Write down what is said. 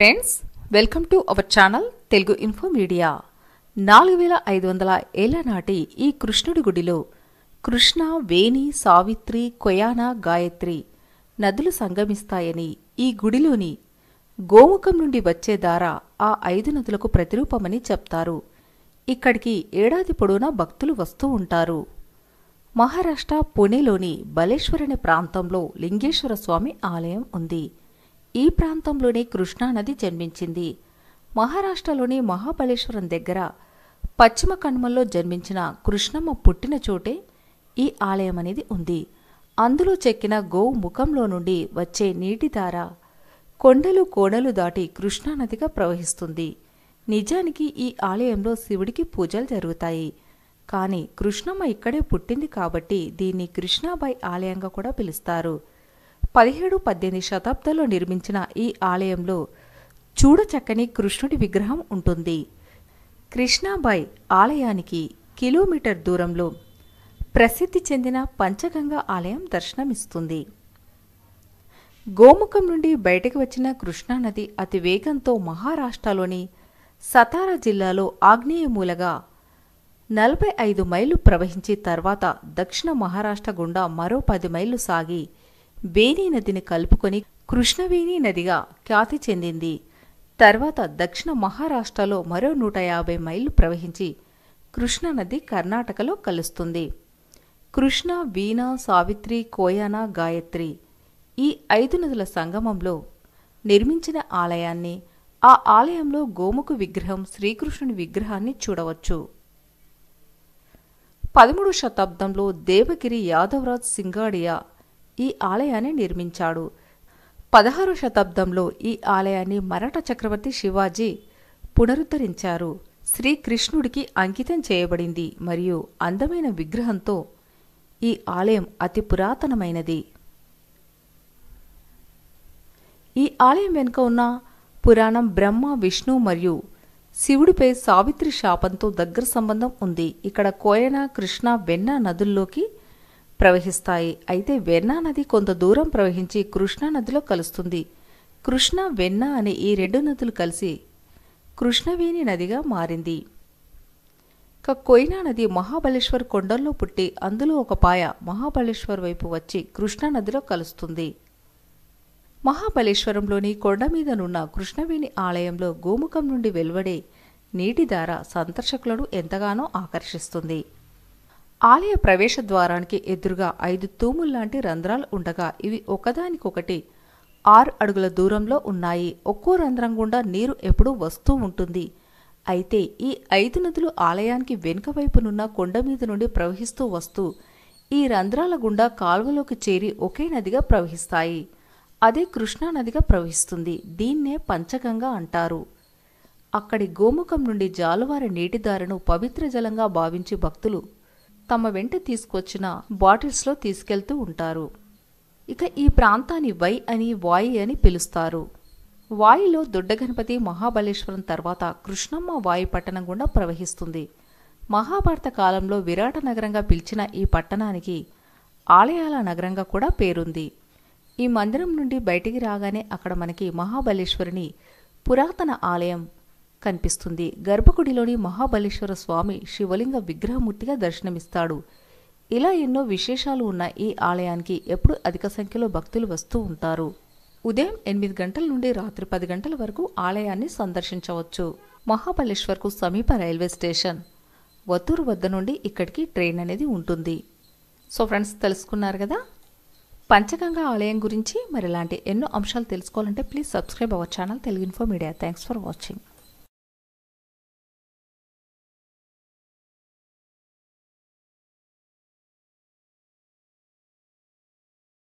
friends welcome to our channel Telugu info media నాలుగు వేల ఐదు వందల ఏళ్ల నాటి ఈ కృష్ణుడి గుడిలో కృష్ణ వేణి సావిత్రి కొయాన గాయత్రి నదులు సంగమిస్తాయని ఈ గుడిలోని గోముఖం నుండి వచ్చే దార ఆ ఐదు నదులకు ప్రతిరూపమని చెప్తారు ఇక్కడికి ఏడాది పొడవునా భక్తులు వస్తూ ఉంటారు మహారాష్ట్ర పుణెలోని బలేశ్వర్ ప్రాంతంలో లింగేశ్వర స్వామి ఆలయం ఉంది ఈ ప్రాంతంలోనే కృష్ణానది జన్మించింది మహారాష్ట్రలోని మహాబలేశ్వరం దగ్గర పశ్చిమ కనుమల్లో జన్మించిన కృష్ణమ్మ పుట్టిన చోటే ఈ ఆలయం అనేది ఉంది అందులో చెక్కిన గోవు ముఖంలో నుండి వచ్చే నీటి ధార కొండలు కోడలు దాటి కృష్ణానదిగా ప్రవహిస్తుంది నిజానికి ఈ ఆలయంలో శివుడికి పూజలు జరుగుతాయి కానీ కృష్ణమ్మ ఇక్కడే పుట్టింది కాబట్టి దీన్ని కృష్ణాబాయి ఆలయంగా కూడా పిలుస్తారు పదిహేడు పద్దెనిమిది శతాబ్దాల్లో నిర్మించిన ఈ ఆలయంలో చూడచక్కని కృష్ణుడి విగ్రహం ఉంటుంది కృష్ణాబాయ్ ఆలయానికి కిలోమీటర్ దూరంలో ప్రసిద్ధి చెందిన పంచగంగ ఆలయం దర్శనమిస్తుంది గోముఖం నుండి బయటకు వచ్చిన కృష్ణానది అతి వేగంతో మహారాష్ట్రలోని సతారా జిల్లాలో ఆగ్నేయ మూలగా నలభై ఐదు మైలు ప్రవహించి తర్వాత దక్షిణ మహారాష్ట్ర గుండా మరో పది మైళ్ళు సాగి బేనీ నదిని కలుపుకొని కృష్ణవేణి నదిగా ఖ్యాతి చెందింది తర్వాత దక్షిణ మహారాష్ట్రలో మరో నూట యాభై మైళ్ళు ప్రవహించి కృష్ణానది కర్ణాటకలో కలుస్తుంది కృష్ణ వీణ సావిత్రి కోయాన గాయత్రి ఈ ఐదు నదుల సంగమంలో నిర్మించిన ఆలయాన్ని ఆ ఆలయంలో గోముఖ విగ్రహం శ్రీకృష్ణుని విగ్రహాన్ని చూడవచ్చు పదమూడు శతాబ్దంలో దేవగిరి యాదవరాజ్ సింగాడియా ఈ ఆలయాన్ని నిర్మించాడు పదహారు శతాబ్దంలో ఈ ఆలయాన్ని మరాఠా చక్రవర్తి శివాజీ పునరుద్ధరించారు శ్రీకృష్ణుడికి అంకితం చేయబడింది మరియు అందమైన విగ్రహంతో ఈ ఆలయం అతి పురాతనమైనది ఈ ఆలయం వెనుక ఉన్న పురాణం బ్రహ్మ విష్ణు మరియు శివుడిపై సావిత్రి శాపంతో దగ్గర సంబంధం ఉంది ఇక్కడ కోయన కృష్ణ వెన్న నదుల్లోకి ప్రవహిస్తాయి అయితే వెన్నా నది కొంత దూరం ప్రవహించి కృష్ణా నదిలో కలుస్తుంది కృష్ణ వెన్న అనే ఈ రెండు నదులు కలిసి కృష్ణవేణి నదిగా మారింది ఇక కొయినా నది మహాబలేశ్వర్ కొండల్లో పుట్టి అందులో ఒక పాయ మహాబలేశ్వర్ వైపు వచ్చి కృష్ణా నదిలో కలుస్తుంది మహాబలేశ్వరంలోని కొండ మీదనున్న కృష్ణవేణి ఆలయంలో గోముఖం నుండి వెలువడే నీటి ధార సందర్శకులను ఎంతగానో ఆకర్షిస్తుంది ఆలయ ప్రవేశ ద్వారానికి ఎదురుగా ఐదు తూముల్లాంటి రంధ్రాలు ఉండగా ఇవి ఒకదానికొకటి ఆరు అడుగుల దూరంలో ఉన్నాయి ఒక్కో రంధ్రం గుండా నీరు ఎప్పుడూ వస్తూ ఉంటుంది అయితే ఈ ఐదు నదులు ఆలయానికి వెనుక వైపునున్న కొండ మీద నుండి ప్రవహిస్తూ వస్తూ ఈ రంధ్రాల గుండా కాల్వలోకి చేరి ఒకే నదిగా ప్రవహిస్తాయి అదే కృష్ణా నదిగా ప్రవహిస్తుంది దీన్నే పంచగంగా అంటారు అక్కడి గోముఖం నుండి జాలువారి నీటిదారను పవిత్ర జలంగా భావించి భక్తులు తమ వెంట తీసుకొచ్చిన బాటిల్స్లో తీసుకెళ్తూ ఉంటారు ఇక ఈ ప్రాంతాన్ని వై అని వాయి అని పిలుస్తారు వాయిలో దొడ్డగణపతి మహాబలేశ్వరం తర్వాత కృష్ణమ్మ వాయి పట్టణం గుండా ప్రవహిస్తుంది మహాభారత కాలంలో విరాట నగరంగా పిలిచిన ఈ పట్టణానికి ఆలయాల నగరంగా కూడా పేరుంది ఈ మందిరం నుండి బయటికి రాగానే అక్కడ మనకి మహాబలేశ్వరిని పురాతన ఆలయం కనిపిస్తుంది గర్భగుడిలోని మహాబలేశ్వర స్వామి శివలింగ విగ్రహమూర్తిగా దర్శనమిస్తాడు ఇలా ఎన్నో విశేషాలు ఉన్న ఈ ఆలయానికి ఎప్పుడు అధిక సంఖ్యలో భక్తులు వస్తూ ఉంటారు ఉదయం ఎనిమిది గంటల నుండి రాత్రి పది గంటల వరకు ఆలయాన్ని సందర్శించవచ్చు మహాబలేశ్వర్కు సమీప రైల్వే స్టేషన్ వత్తూరు వద్ద నుండి ఇక్కడికి ట్రైన్ అనేది ఉంటుంది సో ఫ్రెండ్స్ తెలుసుకున్నారు కదా పంచగంగ ఆలయం గురించి మరి ఇలాంటి ఎన్నో అంశాలు తెలుసుకోవాలంటే please subscribe our channel Telugu info media thanks for watching